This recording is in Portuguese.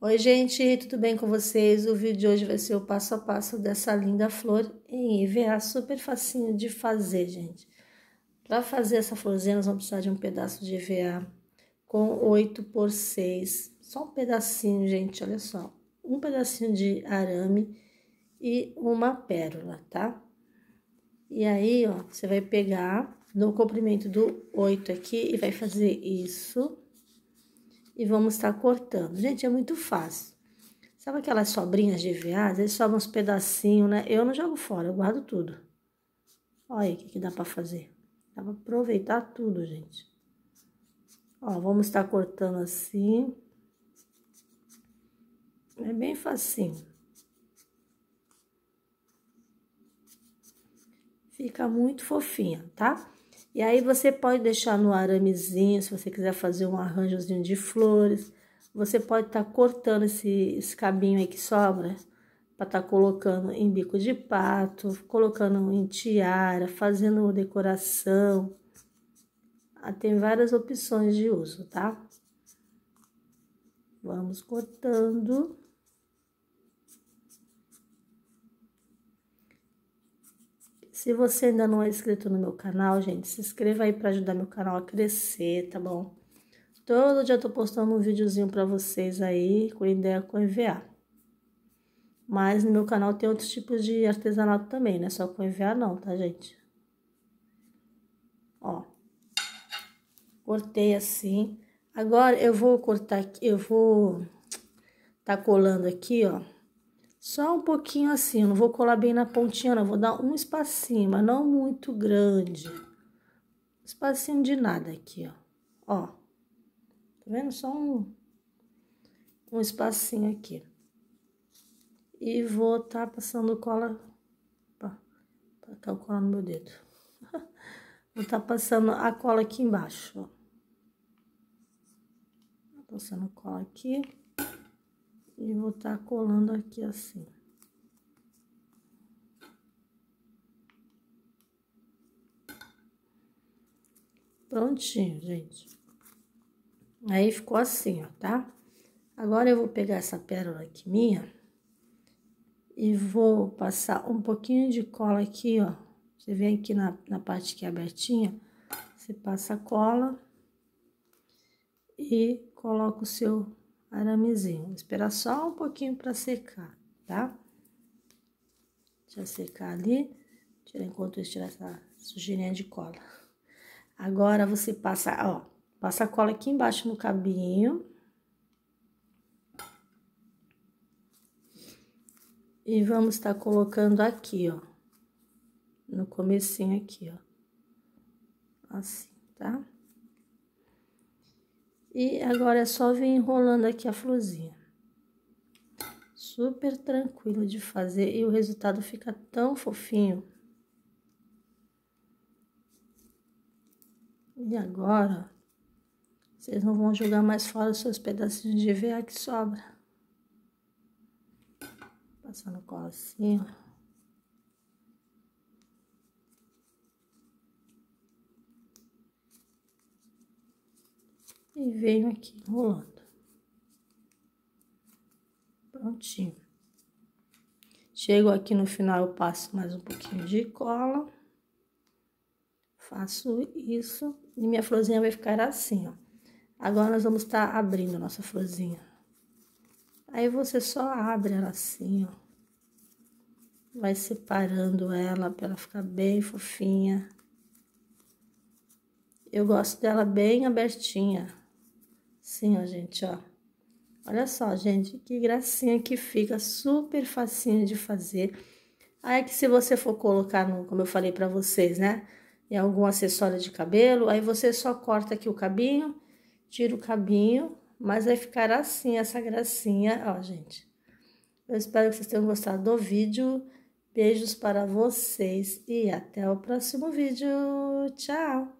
Oi, gente, tudo bem com vocês? O vídeo de hoje vai ser o passo a passo dessa linda flor em IVA, super facinho de fazer, gente. Para fazer essa florzinha, nós vamos precisar de um pedaço de IVA com 8 por 6, só um pedacinho, gente, olha só, um pedacinho de arame e uma pérola, tá? E aí, ó, você vai pegar no comprimento do 8 aqui e vai fazer isso e vamos estar tá cortando. Gente, é muito fácil. Sabe aquelas sobrinhas de veados? Eles sobram uns pedacinhos, né? Eu não jogo fora, eu guardo tudo. Olha aí o que, que dá para fazer. Dá pra aproveitar tudo, gente. Ó, vamos estar tá cortando assim. É bem facinho. Fica muito fofinha, tá? E aí você pode deixar no aramezinho, se você quiser fazer um arranjozinho de flores. Você pode estar tá cortando esse, esse cabinho aí que sobra, para estar tá colocando em bico de pato, colocando em tiara, fazendo decoração. Ah, tem várias opções de uso, tá? Vamos cortando. Se você ainda não é inscrito no meu canal, gente, se inscreva aí para ajudar meu canal a crescer, tá bom? Todo dia eu tô postando um videozinho para vocês aí com ideia com EVA. Mas no meu canal tem outros tipos de artesanato também, não é só com EVA não, tá, gente? Ó. Cortei assim. Agora eu vou cortar aqui, eu vou tá colando aqui, ó só um pouquinho assim, não vou colar bem na pontinha, não. Vou dar um espacinho, mas não muito grande. Espacinho de nada aqui, ó. Ó. Tá vendo? Só um, um espacinho aqui. E vou tá passando cola... Opa, tá cola no meu dedo. vou tá passando a cola aqui embaixo, ó. Tá passando cola aqui e vou estar tá colando aqui assim. Prontinho, gente. Aí ficou assim, ó, tá? Agora eu vou pegar essa pérola aqui minha e vou passar um pouquinho de cola aqui, ó. Você vem aqui na, na parte que é abertinha, você passa a cola e coloca o seu aramezinho. Esperar só um pouquinho para secar, tá? Deixa secar ali. Tira enquanto estiver tirar essa sujeirinha de cola. Agora você passa, ó, passa a cola aqui embaixo no cabinho. E vamos estar tá colocando aqui, ó. No comecinho aqui, ó. Assim, tá? E agora é só vir enrolando aqui a florzinha. Super tranquilo de fazer e o resultado fica tão fofinho. E agora, vocês não vão jogar mais fora os seus pedacinhos de EVA que sobra. Passando cola assim, ó. e venho aqui enrolando. Prontinho. Chego aqui no final, eu passo mais um pouquinho de cola. Faço isso e minha florzinha vai ficar assim, ó. Agora nós vamos estar tá abrindo a nossa florzinha. Aí você só abre ela assim, ó. Vai separando ela para ela ficar bem fofinha. Eu gosto dela bem abertinha assim, ó, gente, ó. Olha só, gente, que gracinha que fica, super facinho de fazer. Aí ah, é que se você for colocar, no, como eu falei para vocês, né, em algum acessório de cabelo, aí você só corta aqui o cabinho, tira o cabinho, mas vai ficar assim, essa gracinha, ó, gente. Eu espero que vocês tenham gostado do vídeo. Beijos para vocês e até o próximo vídeo. Tchau!